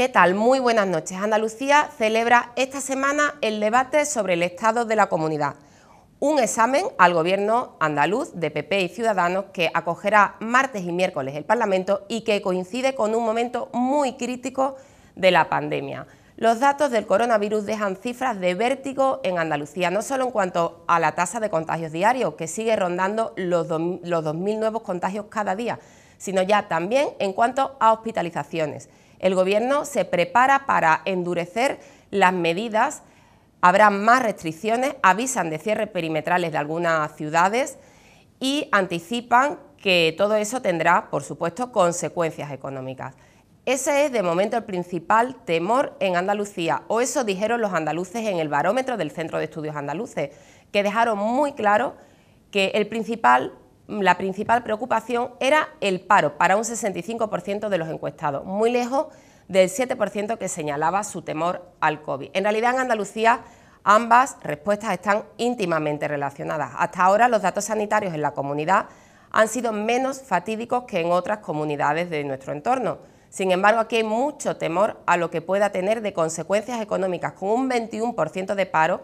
¿Qué tal? Muy buenas noches. Andalucía celebra esta semana el debate sobre el estado de la comunidad, un examen al gobierno andaluz de PP y Ciudadanos que acogerá martes y miércoles el Parlamento y que coincide con un momento muy crítico de la pandemia. Los datos del coronavirus dejan cifras de vértigo en Andalucía, no solo en cuanto a la tasa de contagios diarios, que sigue rondando los, 2.000 nuevos contagios cada día, sino ya también en cuanto a hospitalizaciones. El Gobierno se prepara para endurecer las medidas, habrá más restricciones, avisan de cierres perimetrales de algunas ciudades y anticipan que todo eso tendrá, por supuesto, consecuencias económicas. Ese es de momento el principal temor en Andalucía, o eso dijeron los andaluces en el barómetro del Centro de Estudios Andaluces, que dejaron muy claro que el principal la principal preocupación era el paro para un 65% de los encuestados, muy lejos del 7% que señalaba su temor al COVID. En realidad, en Andalucía, ambas respuestas están íntimamente relacionadas. Hasta ahora, los datos sanitarios en la comunidad han sido menos fatídicos que en otras comunidades de nuestro entorno. Sin embargo, aquí hay mucho temor a lo que pueda tener de consecuencias económicas, con un 21% de paro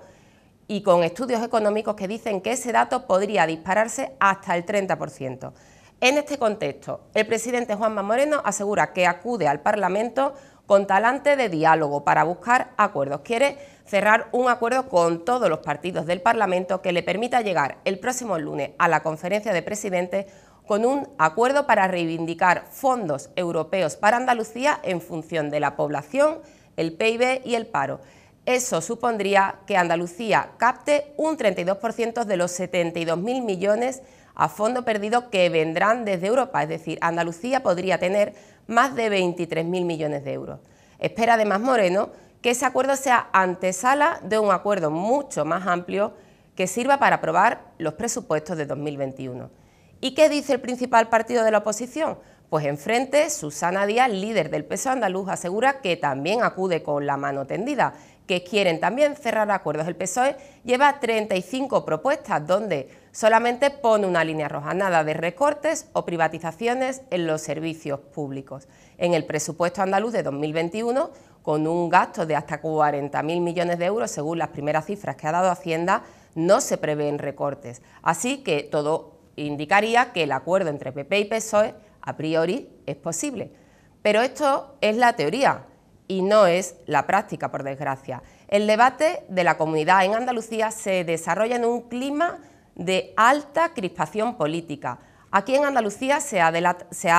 y con estudios económicos que dicen que ese dato podría dispararse hasta el 30%. En este contexto, el presidente Juanma Moreno asegura que acude al Parlamento con talante de diálogo para buscar acuerdos. Quiere cerrar un acuerdo con todos los partidos del Parlamento que le permita llegar el próximo lunes a la conferencia de presidentes con un acuerdo para reivindicar fondos europeos para Andalucía en función de la población, el PIB y el paro. Eso supondría que Andalucía capte un 32% de los 72.000 millones a fondo perdido que vendrán desde Europa, es decir, Andalucía podría tener más de 23.000 millones de euros. Espera además Moreno que ese acuerdo sea antesala de un acuerdo mucho más amplio que sirva para aprobar los presupuestos de 2021. ¿Y qué dice el principal partido de la oposición? Pues enfrente, Susana Díaz, líder del PSOE andaluz, asegura que también acude con la mano tendida, que quieren también cerrar acuerdos. El PSOE lleva 35 propuestas donde solamente pone una línea roja, nada de recortes o privatizaciones en los servicios públicos. En el presupuesto andaluz de 2021, con un gasto de hasta 40.000 millones de euros, según las primeras cifras que ha dado Hacienda, no se prevén recortes. Así que todo indicaría que el acuerdo entre PP y PSOE a priori es posible. Pero esto es la teoría y no es la práctica, por desgracia. El debate de la comunidad en Andalucía se desarrolla en un clima de alta crispación política. Aquí en Andalucía se, ha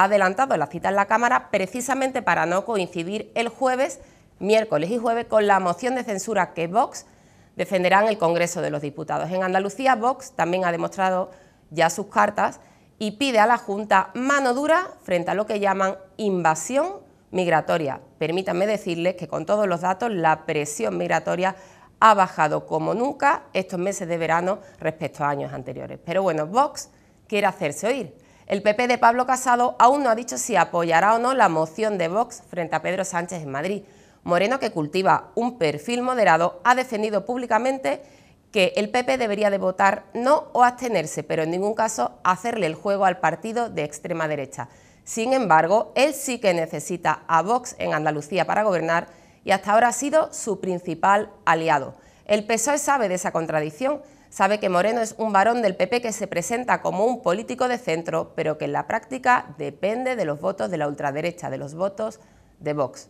adelantado la cita en la Cámara precisamente para no coincidir el jueves, miércoles y jueves con la moción de censura que Vox defenderá en el Congreso de los Diputados. En Andalucía Vox también ha demostrado ya sus cartas y pide a la Junta mano dura frente a lo que llaman invasión migratoria. Permítanme decirles que con todos los datos la presión migratoria ha bajado como nunca estos meses de verano respecto a años anteriores. Pero bueno, Vox quiere hacerse oír. El PP de Pablo Casado aún no ha dicho si apoyará o no la moción de Vox frente a Pedro Sánchez en Madrid. Moreno, que cultiva un perfil moderado, ha defendido públicamente que el PP debería de votar no o abstenerse, pero en ningún caso hacerle el juego al partido de extrema derecha. Sin embargo, él sí que necesita a Vox en Andalucía para gobernar y hasta ahora ha sido su principal aliado. El PSOE sabe de esa contradicción, sabe que Moreno es un varón del PP que se presenta como un político de centro, pero que en la práctica depende de los votos de la ultraderecha, de los votos de Vox.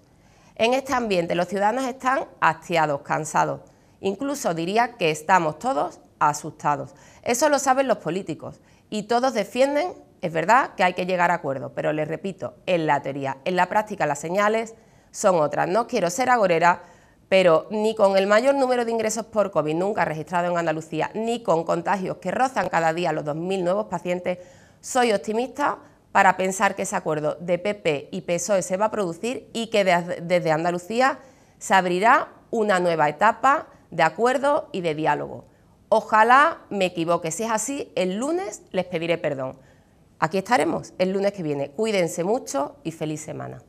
En este ambiente los ciudadanos están hastiados, cansados, incluso diría que estamos todos asustados. Eso lo saben los políticos y todos defienden es verdad que hay que llegar a acuerdos, pero les repito, en la teoría, en la práctica las señales son otras. No quiero ser agorera, pero ni con el mayor número de ingresos por COVID nunca registrado en Andalucía, ni con contagios que rozan cada día los 2.000 nuevos pacientes, soy optimista para pensar que ese acuerdo de PP y PSOE se va a producir y que desde Andalucía se abrirá una nueva etapa de acuerdo y de diálogo. Ojalá me equivoque, si es así, el lunes les pediré perdón. Aquí estaremos el lunes que viene. Cuídense mucho y feliz semana.